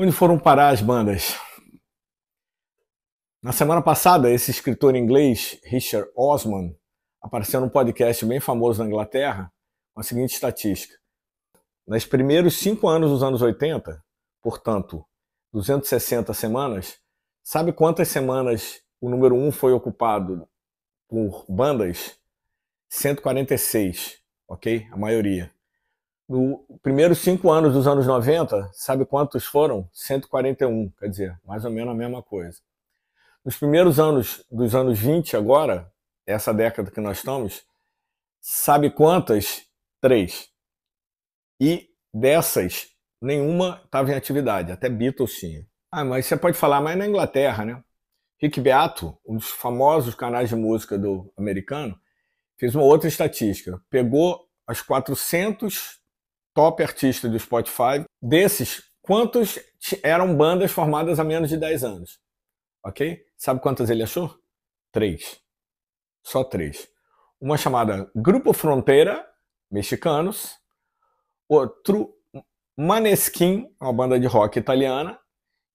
Onde foram parar as bandas? Na semana passada, esse escritor inglês, Richard Osman, apareceu num podcast bem famoso na Inglaterra com a seguinte estatística. Nos primeiros cinco anos dos anos 80, portanto, 260 semanas, sabe quantas semanas o número um foi ocupado por bandas? 146, ok? A maioria no primeiros cinco anos dos anos 90, sabe quantos foram? 141, quer dizer, mais ou menos a mesma coisa. Nos primeiros anos dos anos 20, agora, essa década que nós estamos, sabe quantas? Três. E dessas, nenhuma estava em atividade, até Beatles tinha. Ah, mas você pode falar, mas na Inglaterra, né? Rick Beato, um dos famosos canais de música do americano, fez uma outra estatística. Pegou as 400 top artista do Spotify, desses, quantos eram bandas formadas há menos de 10 anos? Ok? Sabe quantas ele achou? Três. Só três. Uma chamada Grupo Fronteira, mexicanos. Outro, Maneskin, uma banda de rock italiana.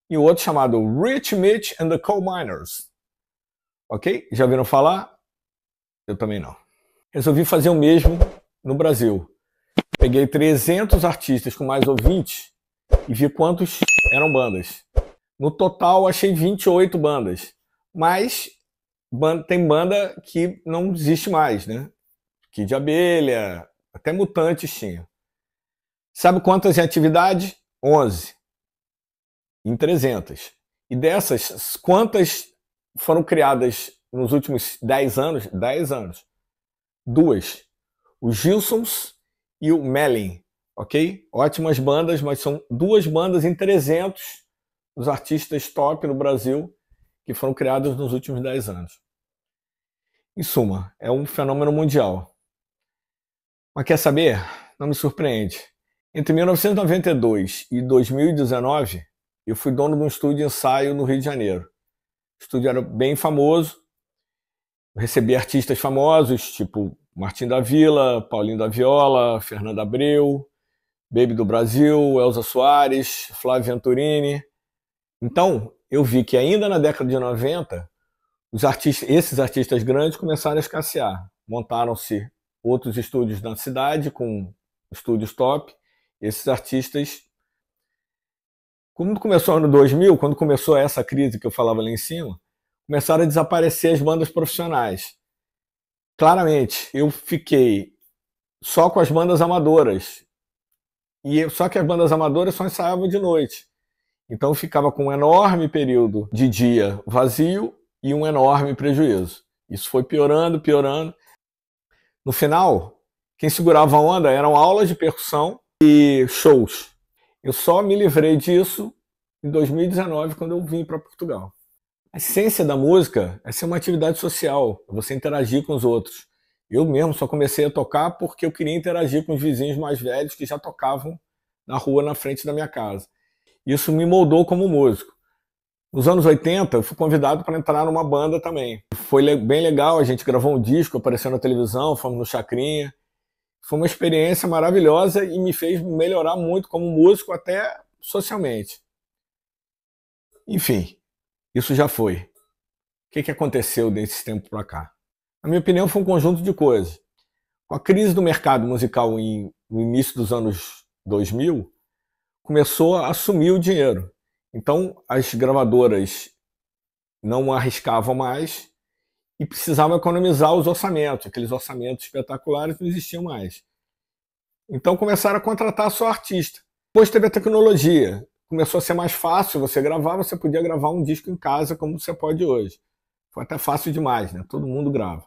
E o outro chamado Rich Mitch and the Coal Miners. Ok? Já viram falar? Eu também não. Resolvi fazer o mesmo no Brasil peguei 300 artistas com mais ouvintes e vi quantos eram bandas. No total, achei 28 bandas. Mas banda, tem banda que não existe mais, né? Que de abelha, até mutantes tinha. Sabe quantas em atividade? 11. Em 300. E dessas, quantas foram criadas nos últimos 10 anos? 10 anos. Duas. Os Gilsons e o Melin, ok? Ótimas bandas, mas são duas bandas em 300 dos artistas top no Brasil que foram criados nos últimos 10 anos. Em suma, é um fenômeno mundial. Mas quer saber? Não me surpreende. Entre 1992 e 2019, eu fui dono de um estúdio de ensaio no Rio de Janeiro. O estúdio era bem famoso, recebi artistas famosos, tipo Martim da Vila, Paulinho da Viola, Fernanda Abreu, Baby do Brasil, Elza Soares, Flávio Venturini. Então, eu vi que ainda na década de 90, os artistas, esses artistas grandes começaram a escassear. Montaram-se outros estúdios na cidade com estúdios top. Esses artistas quando começou o ano 2000, quando começou essa crise que eu falava lá em cima, começaram a desaparecer as bandas profissionais claramente, eu fiquei só com as bandas amadoras. E eu, só que as bandas amadoras só ensaiavam de noite. Então eu ficava com um enorme período de dia vazio e um enorme prejuízo. Isso foi piorando, piorando. No final, quem segurava a onda eram aulas de percussão e shows. Eu só me livrei disso em 2019, quando eu vim para Portugal. A essência da música é ser uma atividade social, é você interagir com os outros. Eu mesmo só comecei a tocar porque eu queria interagir com os vizinhos mais velhos que já tocavam na rua na frente da minha casa. Isso me moldou como músico. Nos anos 80, eu fui convidado para entrar numa banda também. Foi bem legal, a gente gravou um disco, apareceu na televisão, fomos no Chacrinha. Foi uma experiência maravilhosa e me fez melhorar muito como músico, até socialmente. Enfim, isso já foi. O que, que aconteceu desse tempo para cá? Na minha opinião, foi um conjunto de coisas. Com a crise do mercado musical em, no início dos anos 2000, começou a assumir o dinheiro. Então, as gravadoras não arriscavam mais e precisavam economizar os orçamentos. Aqueles orçamentos espetaculares não existiam mais. Então, começaram a contratar só artista. Depois teve a tecnologia começou a ser mais fácil você gravar, você podia gravar um disco em casa como você pode hoje. Foi até fácil demais, né? Todo mundo grava.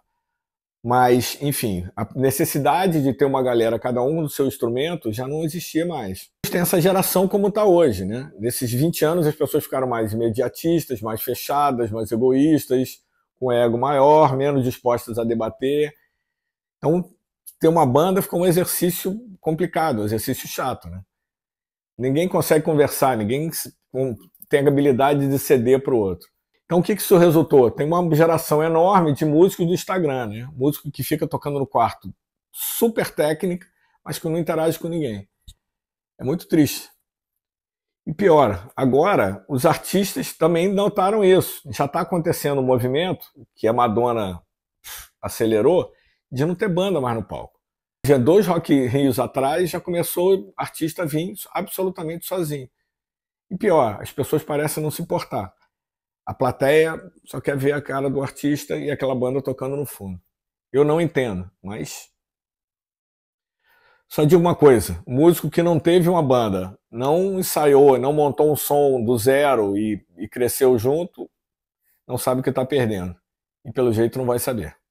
Mas, enfim, a necessidade de ter uma galera, cada um no seu instrumento, já não existia mais. Tem essa geração como está hoje, né? Nesses 20 anos as pessoas ficaram mais imediatistas, mais fechadas, mais egoístas, com ego maior, menos dispostas a debater. Então, ter uma banda ficou um exercício complicado, um exercício chato, né? Ninguém consegue conversar, ninguém tem habilidade de ceder para o outro. Então, o que, que isso resultou? Tem uma geração enorme de músicos do Instagram, né? Músico que fica tocando no quarto, super técnica, mas que não interage com ninguém. É muito triste. E pior, agora os artistas também notaram isso. Já está acontecendo um movimento que a Madonna acelerou de não ter banda mais no palco. Já dois Rock Rios atrás já começou artista a vir absolutamente sozinho. E pior, as pessoas parecem não se importar. A plateia só quer ver a cara do artista e aquela banda tocando no fundo. Eu não entendo, mas. Só digo uma coisa: músico que não teve uma banda, não ensaiou, não montou um som do zero e, e cresceu junto, não sabe o que está perdendo. E pelo jeito não vai saber.